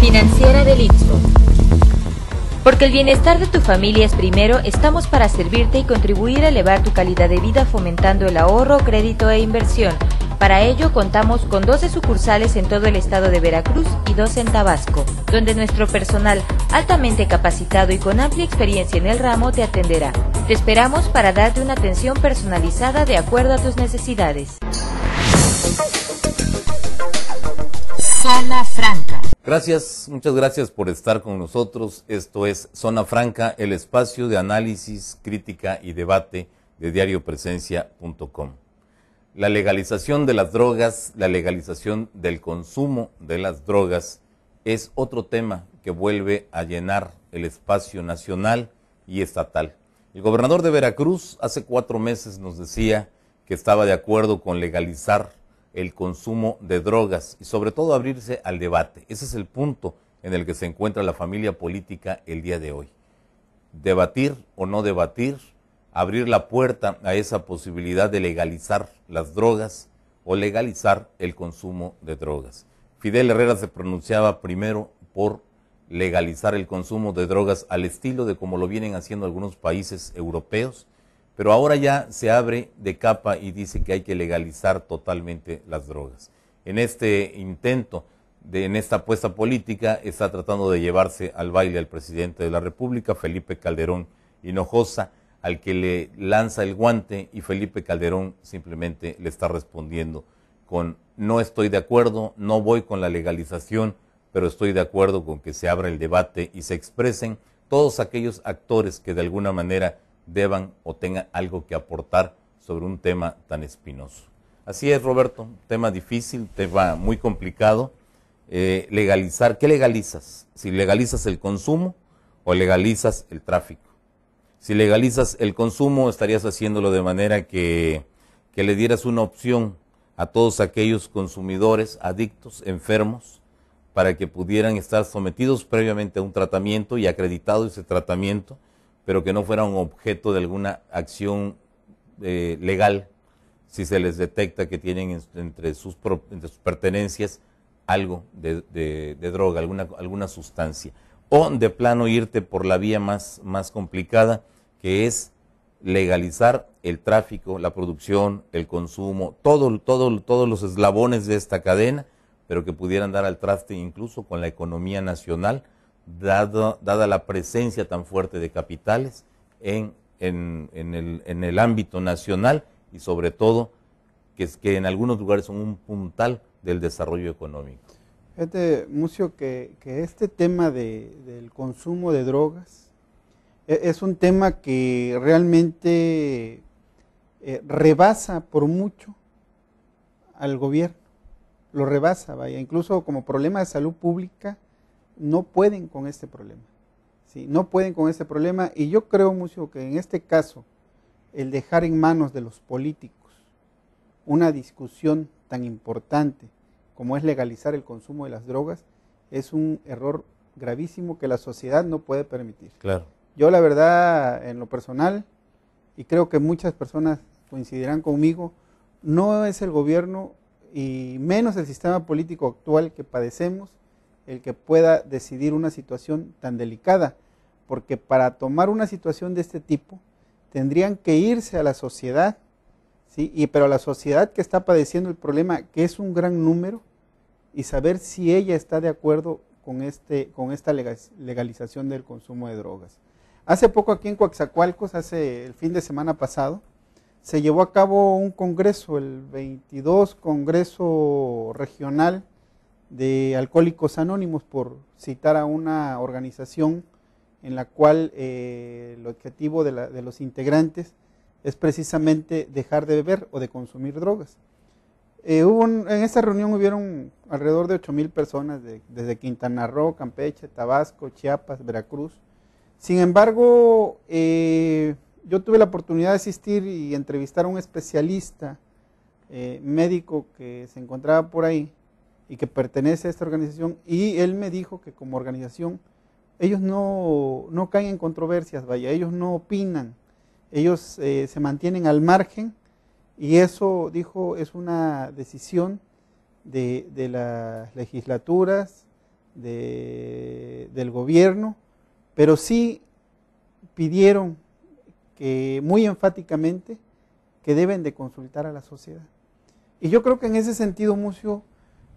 Financiera del Istmo. Porque el bienestar de tu familia es primero, estamos para servirte y contribuir a elevar tu calidad de vida fomentando el ahorro, crédito e inversión. Para ello contamos con 12 sucursales en todo el estado de Veracruz y dos en Tabasco, donde nuestro personal altamente capacitado y con amplia experiencia en el ramo te atenderá. Te esperamos para darte una atención personalizada de acuerdo a tus necesidades. Sala Franca. Gracias, muchas gracias por estar con nosotros. Esto es Zona Franca, el espacio de análisis, crítica y debate de diariopresencia.com. La legalización de las drogas, la legalización del consumo de las drogas es otro tema que vuelve a llenar el espacio nacional y estatal. El gobernador de Veracruz hace cuatro meses nos decía que estaba de acuerdo con legalizar el consumo de drogas y sobre todo abrirse al debate. Ese es el punto en el que se encuentra la familia política el día de hoy. Debatir o no debatir, abrir la puerta a esa posibilidad de legalizar las drogas o legalizar el consumo de drogas. Fidel Herrera se pronunciaba primero por legalizar el consumo de drogas al estilo de como lo vienen haciendo algunos países europeos pero ahora ya se abre de capa y dice que hay que legalizar totalmente las drogas. En este intento, en esta apuesta política, está tratando de llevarse al baile al presidente de la República, Felipe Calderón Hinojosa, al que le lanza el guante y Felipe Calderón simplemente le está respondiendo con no estoy de acuerdo, no voy con la legalización, pero estoy de acuerdo con que se abra el debate y se expresen todos aquellos actores que de alguna manera deban o tengan algo que aportar sobre un tema tan espinoso. Así es, Roberto, tema difícil, tema muy complicado. Eh, legalizar, ¿qué legalizas? Si legalizas el consumo o legalizas el tráfico. Si legalizas el consumo, estarías haciéndolo de manera que, que le dieras una opción a todos aquellos consumidores adictos, enfermos, para que pudieran estar sometidos previamente a un tratamiento y acreditado ese tratamiento pero que no fueran objeto de alguna acción eh, legal si se les detecta que tienen entre sus, pertenencias algo de, droga, alguna, sustancia. O de plano irte por la vía más, complicada, que es legalizar el tráfico, la producción, el consumo, todos los eslabones de esta cadena, pero que pudieran dar al traste incluso con la economía nacional dada la presencia tan fuerte de capitales en, el, ámbito nacional y sobre todo que, en algunos lugares son un puntal del desarrollo económico. Fíjate, Mucio, que, este tema del consumo de drogas e, es, un tema que realmente eh, rebasa por mucho al gobierno, lo rebasa, vaya, incluso como problema de salud pública no pueden con este problema. ¿sí? No pueden con este problema y yo creo mucho que en este caso el dejar en manos de los políticos una discusión tan importante como es legalizar el consumo de las drogas es un error gravísimo que la sociedad no puede permitir. Claro. Yo la verdad en lo personal y creo que muchas personas coincidirán conmigo, no es el gobierno y menos el sistema político actual que padecemos el que pueda decidir una situación tan delicada, porque para tomar una situación de este tipo tendrían que irse a la sociedad, ¿sí? y, pero a la sociedad que está padeciendo el problema, que es un gran número, y saber si ella está de acuerdo con, este, con esta legalización del consumo de drogas. Hace poco aquí en Coaxacualcos, hace el fin de semana pasado, se llevó a cabo un congreso, el 22 Congreso Regional de Alcohólicos Anónimos, por citar a una organización en la cual eh, el objetivo de, los integrantes es precisamente dejar de beber o de consumir drogas. Eh, hubo en esta reunión hubieron alrededor de 8 mil personas desde Quintana Roo, Campeche, Tabasco, Chiapas, Veracruz. Sin embargo, eh, yo tuve la oportunidad de asistir y entrevistar a un especialista médico que se encontraba por ahí, y que pertenece a esta organización, y él me dijo que como organización ellos no, caen en controversias, vaya, ellos no opinan, ellos eh, se mantienen al margen y eso, dijo, es una decisión de, las legislaturas, del gobierno, pero sí pidieron que muy enfáticamente que deben de consultar a la sociedad. Y yo creo que en ese sentido, Mucio,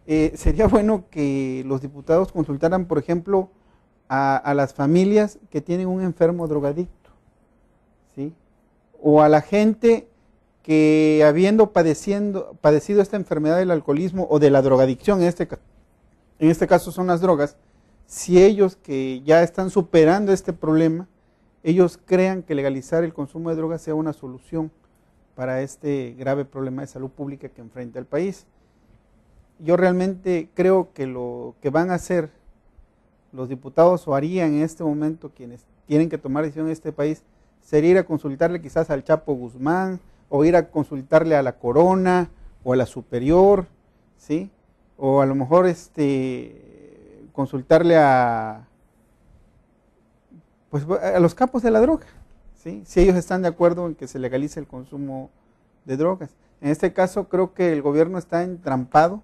eh, sería bueno que los diputados consultaran, por ejemplo, a, a, las familias que tienen un enfermo drogadicto, ¿sí? O a la gente que habiendo padeciendo, padecido esta enfermedad del alcoholismo o de la drogadicción, en este, en este caso son las drogas, si ellos que ya están superando este problema, ellos crean que legalizar el consumo de drogas sea una solución para este grave problema de salud pública que enfrenta el país yo realmente creo que lo que van a hacer los diputados o harían en este momento quienes tienen que tomar decisión en este país sería ir a consultarle quizás al Chapo Guzmán o ir a consultarle a la Corona o a la Superior, ¿sí? O a lo mejor este consultarle a pues a los capos de la droga, ¿sí? Si ellos están de acuerdo en que se legalice el consumo de drogas. En este caso creo que el gobierno está entrampado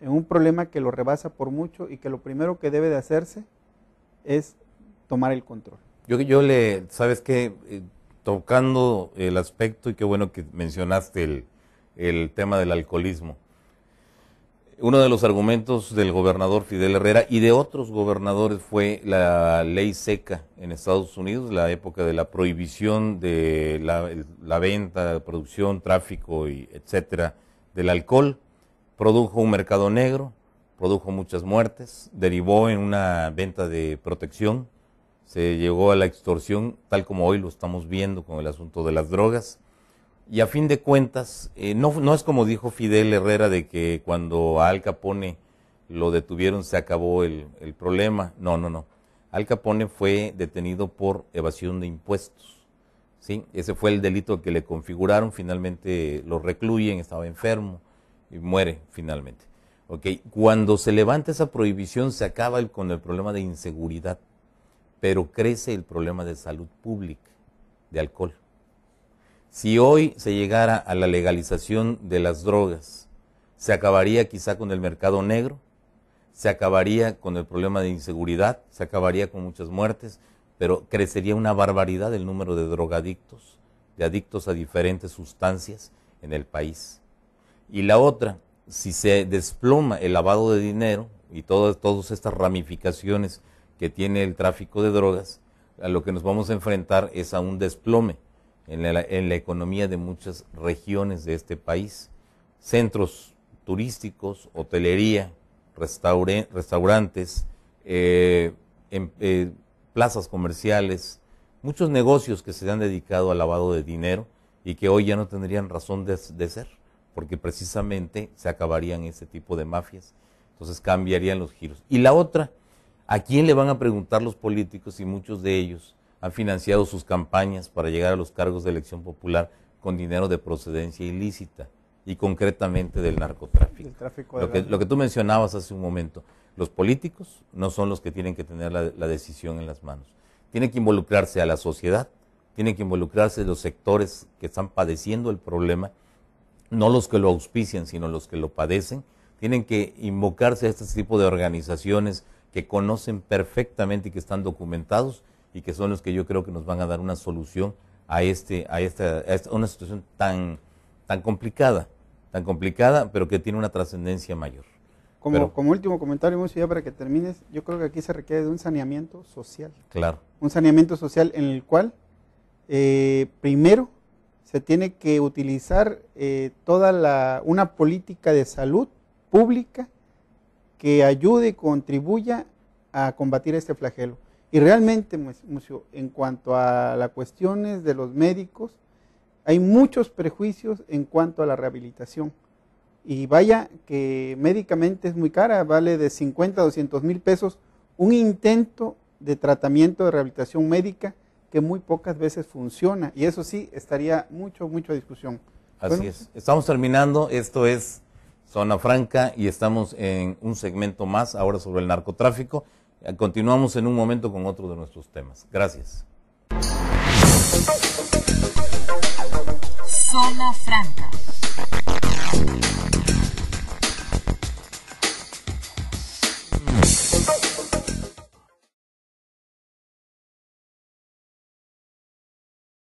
en un problema que lo rebasa por mucho y que lo primero que debe de hacerse es tomar el control. Yo, yo le, ¿sabes que eh, tocando el aspecto, y qué bueno que mencionaste el, tema del alcoholismo. Uno de los argumentos del gobernador Fidel Herrera y de otros gobernadores fue la ley seca en Estados Unidos, la época de la prohibición de la, la venta, producción, tráfico y etcétera del alcohol produjo un mercado negro, produjo muchas muertes, derivó en una venta de protección, se llegó a la extorsión, tal como hoy lo estamos viendo con el asunto de las drogas. Y a fin de cuentas, eh, no, no es como dijo Fidel Herrera de que cuando a Al Capone lo detuvieron se acabó el, problema. No, no, no. Al Capone fue detenido por evasión de impuestos. ¿sí? Ese fue el delito que le configuraron, finalmente lo recluyen, estaba enfermo y muere finalmente. Cuando se levanta esa prohibición se acaba con el problema de inseguridad, pero crece el problema de salud pública, de alcohol. Si hoy se llegara a la legalización de las drogas, se acabaría quizá con el mercado negro, se acabaría con el problema de inseguridad, se acabaría con muchas muertes, pero crecería una barbaridad el número de drogadictos, de adictos a diferentes sustancias en el país. Y la otra, si se desploma el lavado de dinero y todas, estas ramificaciones que tiene el tráfico de drogas, a lo que nos vamos a enfrentar es a un desplome en la, economía de muchas regiones de este país. Centros turísticos, hotelería, restaurantes, eh, em, eh, plazas comerciales, muchos negocios que se han dedicado al lavado de dinero y que hoy ya no tendrían razón de ser porque precisamente se acabarían ese tipo de mafias. Entonces cambiarían los giros. Y la otra, ¿a quién le van a preguntar los políticos si muchos de ellos han financiado sus campañas para llegar a los cargos de elección popular con dinero de procedencia ilícita y concretamente del narcotráfico? lo, que, tú mencionabas hace un momento, los políticos no son los que tienen que tener la, la decisión en las manos. Tienen que involucrarse a la sociedad, tienen que involucrarse los sectores que están padeciendo el problema no los que lo auspician, sino los que lo padecen, tienen que invocarse a este tipo de organizaciones que conocen perfectamente y que están documentados y que son los que yo creo que nos van a dar una solución a este a esta, una situación tan tan complicada, tan complicada, pero que tiene una trascendencia mayor. Como, último comentario, ya para que termines, yo creo que aquí se requiere de un saneamiento social. Claro. Un saneamiento social en el cual, eh, primero, se tiene que utilizar eh, toda la, una política de salud pública que ayude y contribuya a combatir este flagelo. Y realmente, en cuanto a las cuestiones de los médicos, hay muchos prejuicios en cuanto a la rehabilitación. Y vaya que médicamente es muy cara, vale de 50 a 200 mil pesos un intento de tratamiento de rehabilitación médica que muy pocas veces funciona. Y eso sí, estaría mucho, mucho discusión. Así es. Estamos terminando. Esto es Zona Franca y estamos en un segmento más ahora sobre el narcotráfico. Eh, continuamos en un momento con otro de nuestros temas. Gracias. Zona Franca.